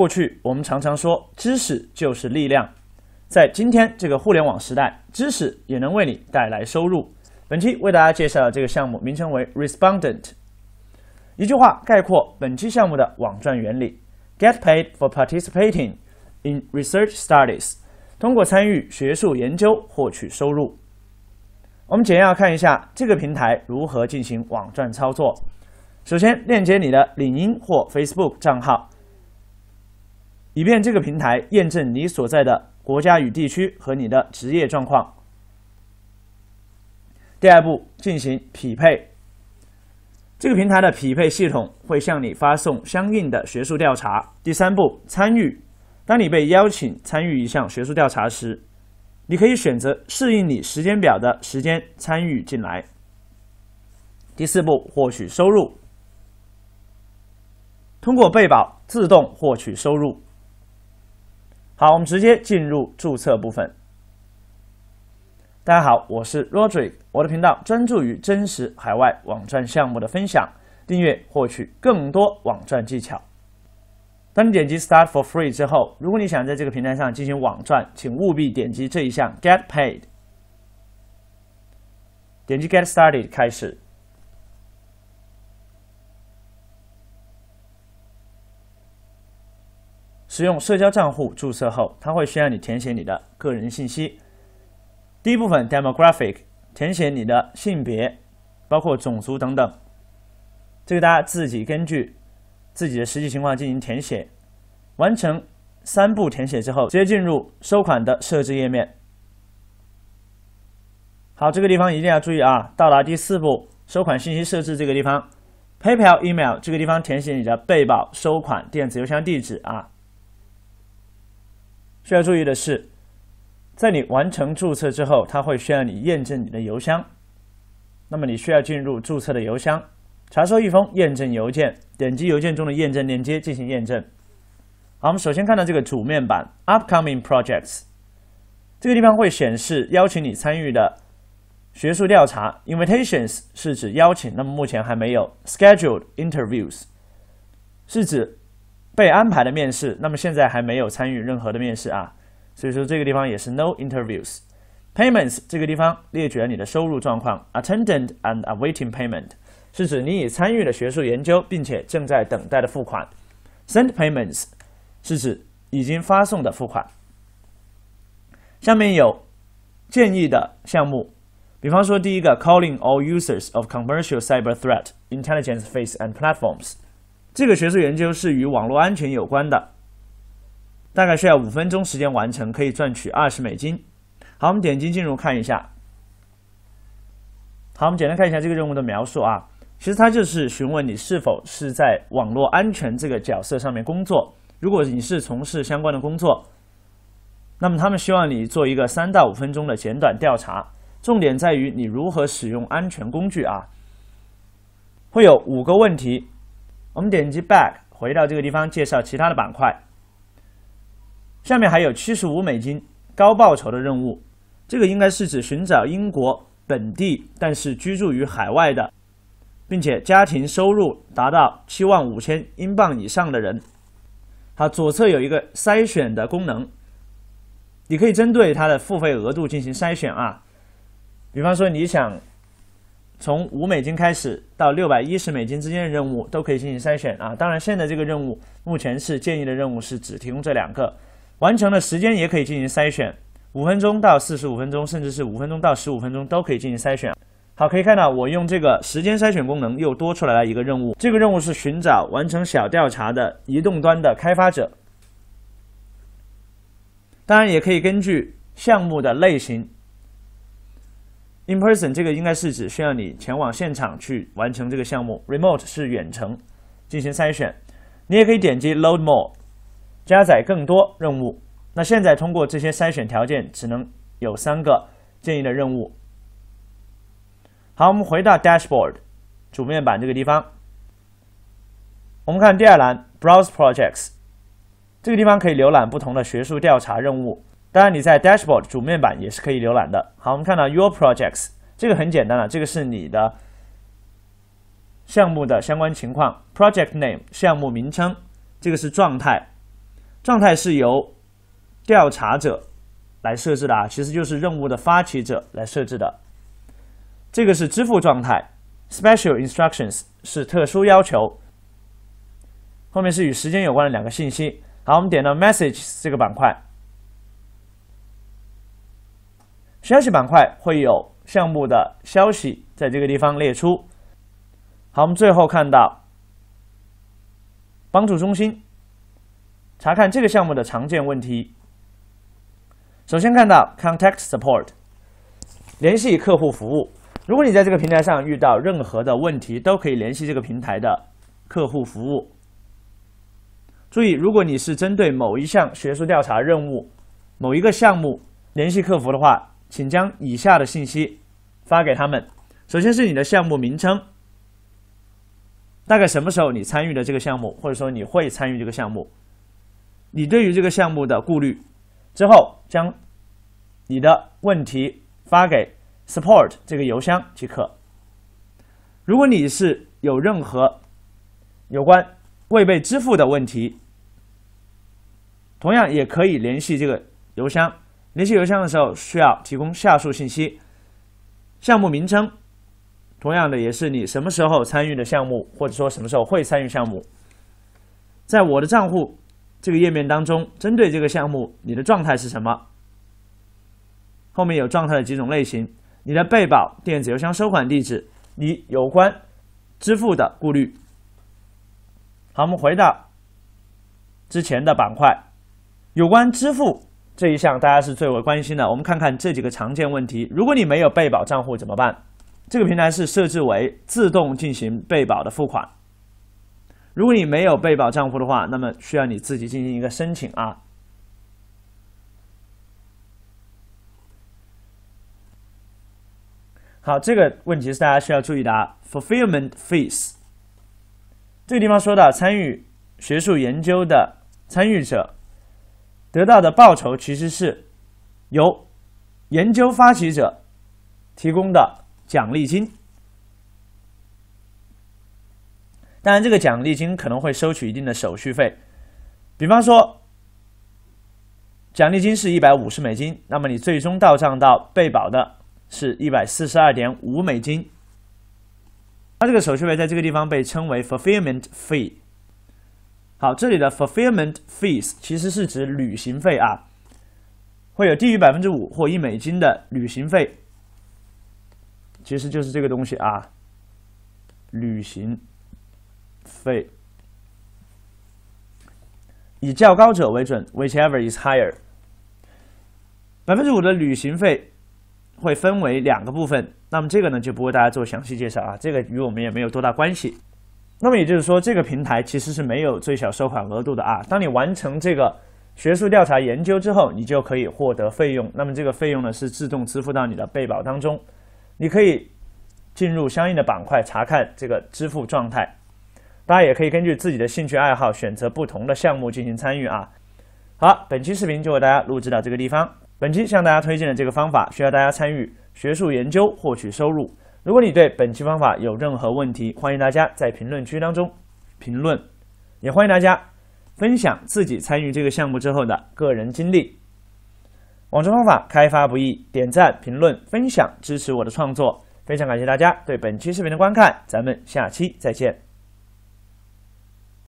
过去我们常常说知识就是力量，在今天这个互联网时代，知识也能为你带来收入。本期为大家介绍的这个项目名称为 Respondent，一句话概括本期项目的网站原理：Get paid for participating in research studies，通过参与学术研究获取收入。我们简要看一下这个平台如何进行网站操作。首先，链接你的领英或 Facebook 账号。以便这个平台验证你所在的国家与地区和你的职业状况。第二步，进行匹配。这个平台的匹配系统会向你发送相应的学术调查。第三步，参与。当你被邀请参与一项学术调查时，你可以选择适应你时间表的时间参与进来。第四步，获取收入。通过贝保自动获取收入。好，我们直接进入注册部分。大家好，我是 Rodrick，我的频道专注于真实海外网站项目的分享，订阅获取更多网站技巧。当你点击 Start for free 之后，如果你想在这个平台上进行网赚，请务必点击这一项 Get Paid。点击 Get Started 开始。使用社交账户注册后，它会需要你填写你的个人信息。第一部分 Demographic 填写你的性别，包括种族等等。这个大家自己根据自己的实际情况进行填写。完成三步填写之后，直接进入收款的设置页面。好，这个地方一定要注意啊！到达第四步收款信息设置这个地方，PayPal email 这个地方填写你的被保收款电子邮箱地址啊。需要注意的是，在你完成注册之后，它会需要你验证你的邮箱。那么你需要进入注册的邮箱，查收一封验证邮件，点击邮件中的验证链接进行验证。好，我们首先看到这个主面板，Upcoming Projects，这个地方会显示邀请你参与的学术调查 （Invitations） 是指邀请，那么目前还没有 Scheduled Interviews，是指。被安排的面试，那么现在还没有参与任何的面试啊，所以说这个地方也是 no interviews。Payments 这个地方列举了你的收入状况 a t t e n d a n t and awaiting payment 是指你已参与的学术研究并且正在等待的付款，sent payments 是指已经发送的付款。下面有建议的项目，比方说第一个 calling all users of commercial cyber threat intelligence f a c e and platforms。这个学术研究是与网络安全有关的，大概需要五分钟时间完成，可以赚取二十美金。好，我们点击进入看一下。好，我们简单看一下这个任务的描述啊。其实它就是询问你是否是在网络安全这个角色上面工作。如果你是从事相关的工作，那么他们希望你做一个三到五分钟的简短调查，重点在于你如何使用安全工具啊。会有五个问题。我们点击 Back 回到这个地方，介绍其他的板块。下面还有七十五美金高报酬的任务，这个应该是指寻找英国本地但是居住于海外的，并且家庭收入达到七万五千英镑以上的人。好，左侧有一个筛选的功能，你可以针对它的付费额度进行筛选啊。比方说你想。从五美金开始到六百一十美金之间的任务都可以进行筛选啊！当然，现在这个任务目前是建议的任务是只提供这两个，完成的时间也可以进行筛选，五分钟到四十五分钟，甚至是五分钟到十五分钟都可以进行筛选。好，可以看到我用这个时间筛选功能又多出来了一个任务，这个任务是寻找完成小调查的移动端的开发者。当然，也可以根据项目的类型。In person 这个应该是指需要你前往现场去完成这个项目。Remote 是远程进行筛选。你也可以点击 Load More 加载更多任务。那现在通过这些筛选条件，只能有三个建议的任务。好，我们回到 Dashboard 主面板这个地方。我们看第二栏 Browse Projects 这个地方可以浏览不同的学术调查任务。当然，你在 Dashboard 主面板也是可以浏览的。好，我们看到 Your Projects，这个很简单了，这个是你的项目的相关情况。Project Name 项目名称，这个是状态，状态是由调查者来设置的，啊，其实就是任务的发起者来设置的。这个是支付状态，Special Instructions 是特殊要求，后面是与时间有关的两个信息。好，我们点到 Messages 这个板块。消息板块会有项目的消息，在这个地方列出。好，我们最后看到帮助中心，查看这个项目的常见问题。首先看到 Contact Support，联系客户服务。如果你在这个平台上遇到任何的问题，都可以联系这个平台的客户服务。注意，如果你是针对某一项学术调查任务、某一个项目联系客服的话。请将以下的信息发给他们：首先是你的项目名称，大概什么时候你参与了这个项目，或者说你会参与这个项目，你对于这个项目的顾虑。之后将你的问题发给 support 这个邮箱即可。如果你是有任何有关未被支付的问题，同样也可以联系这个邮箱。联系邮箱的时候需要提供下述信息：项目名称，同样的也是你什么时候参与的项目，或者说什么时候会参与项目。在我的账户这个页面当中，针对这个项目，你的状态是什么？后面有状态的几种类型，你的备保电子邮箱收款地址，你有关支付的顾虑。好，我们回到之前的板块，有关支付。这一项大家是最为关心的。我们看看这几个常见问题。如果你没有被保账户怎么办？这个平台是设置为自动进行被保的付款。如果你没有被保账户的话，那么需要你自己进行一个申请啊。好，这个问题是大家需要注意的啊。Fulfillment fees，这个地方说到参与学术研究的参与者。得到的报酬其实是由研究发起者提供的奖励金，当然这个奖励金可能会收取一定的手续费，比方说奖励金是一百五十美金，那么你最终到账到被保的是一百四十二点五美金，它这个手续费在这个地方被称为 fulfillment fee。好，这里的 fulfillment fees 其实是指旅行费啊，会有低于百分之五或一美金的旅行费，其实就是这个东西啊，旅行费以较高者为准，whichever is higher。百分之五的旅行费会分为两个部分，那么这个呢就不为大家做详细介绍啊，这个与我们也没有多大关系。那么也就是说，这个平台其实是没有最小收款额度的啊。当你完成这个学术调查研究之后，你就可以获得费用。那么这个费用呢，是自动支付到你的备保当中。你可以进入相应的板块查看这个支付状态。大家也可以根据自己的兴趣爱好选择不同的项目进行参与啊。好，本期视频就为大家录制到这个地方。本期向大家推荐的这个方法，需要大家参与学术研究获取收入。如果你对本期方法有任何问题，欢迎大家在评论区当中评论，也欢迎大家分享自己参与这个项目之后的个人经历。网赚方法开发不易，点赞、评论、分享支持我的创作，非常感谢大家对本期视频的观看，咱们下期再见。